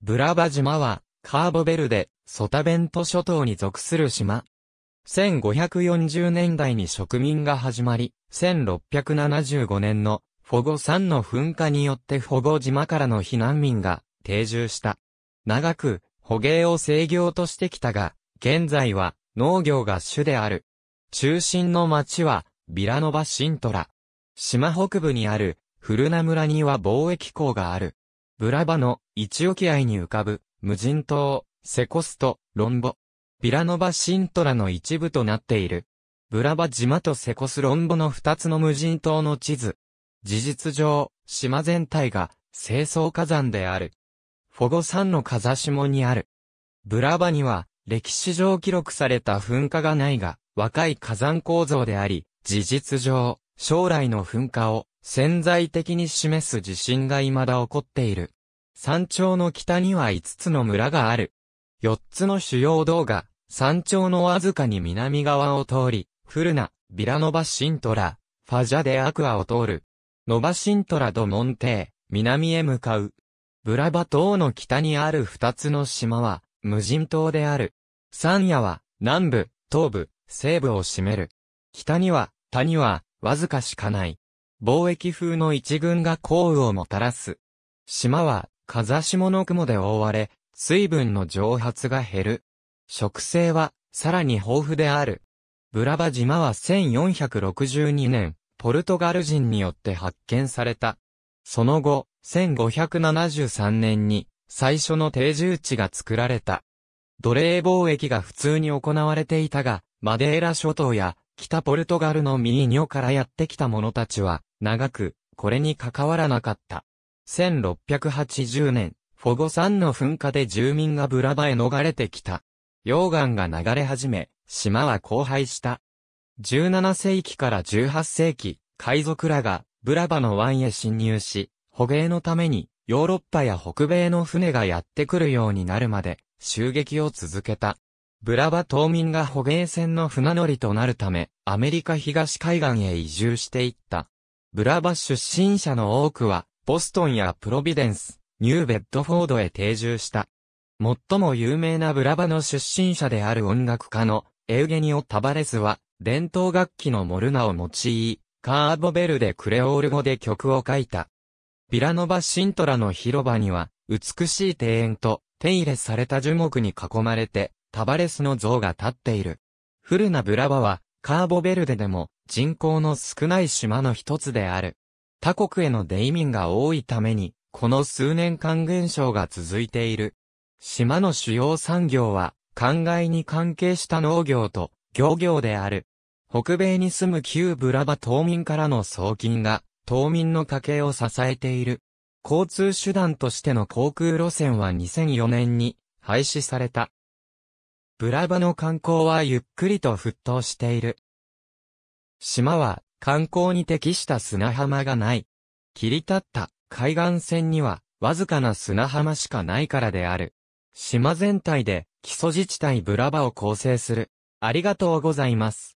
ブラバ島は、カーボベルデ、ソタベント諸島に属する島。1540年代に植民が始まり、1675年のフォゴ山の噴火によってフォゴ島からの避難民が定住した。長く捕鯨を制御としてきたが、現在は農業が主である。中心の町はビラノバシントラ。島北部にあるフルナ村には貿易港がある。ブラバの、一沖合に浮かぶ、無人島、セコスト、ロンボ。ビラノバシントラの一部となっている。ブラバ島とセコスロンボの二つの無人島の地図。事実上、島全体が清掃火山である。フォゴ山の風下にある。ブラバには、歴史上記録された噴火がないが、若い火山構造であり、事実上、将来の噴火を潜在的に示す地震が未だ起こっている。山頂の北には5つの村がある。4つの主要道が、山頂のわずかに南側を通り、フルナ、ビラノバシントラ、ファジャデアクアを通る。ノバシントラドモンテー、南へ向かう。ブラバ島の北にある2つの島は、無人島である。山野は、南部、東部、西部を占める。北には、谷は、わずかしかない。貿易風の一群が降雨をもたらす。島は、風下の雲で覆われ、水分の蒸発が減る。植生は、さらに豊富である。ブラバ島は1462年、ポルトガル人によって発見された。その後、1573年に、最初の定住地が作られた。奴隷貿易が普通に行われていたが、マデーラ諸島や北ポルトガルのミーニョからやってきた者たちは、長く、これに関わらなかった。1680年、フォゴ山の噴火で住民がブラバへ逃れてきた。溶岩が流れ始め、島は荒廃した。17世紀から18世紀、海賊らがブラバの湾へ侵入し、捕鯨のためにヨーロッパや北米の船がやってくるようになるまで襲撃を続けた。ブラバ島民が捕鯨船の船乗りとなるため、アメリカ東海岸へ移住していった。ブラバ出身者の多くは、ボストンやプロビデンス、ニューベッドフォードへ定住した。最も有名なブラバの出身者である音楽家のエウゲニオ・タバレスは、伝統楽器のモルナを用い、カーボベルでクレオール語で曲を書いた。ビラノバ・シントラの広場には、美しい庭園と手入れされた樹木に囲まれて、タバレスの像が立っている。フルナ・ブラバは、カーボベルデでも人口の少ない島の一つである。他国への出移民が多いために、この数年間減少が続いている。島の主要産業は、灌漑に関係した農業と漁業である。北米に住む旧ブラバ島民からの送金が、島民の家計を支えている。交通手段としての航空路線は2004年に廃止された。ブラバの観光はゆっくりと沸騰している。島は観光に適した砂浜がない。切り立った海岸線にはわずかな砂浜しかないからである。島全体で基礎自治体ブラバを構成する。ありがとうございます。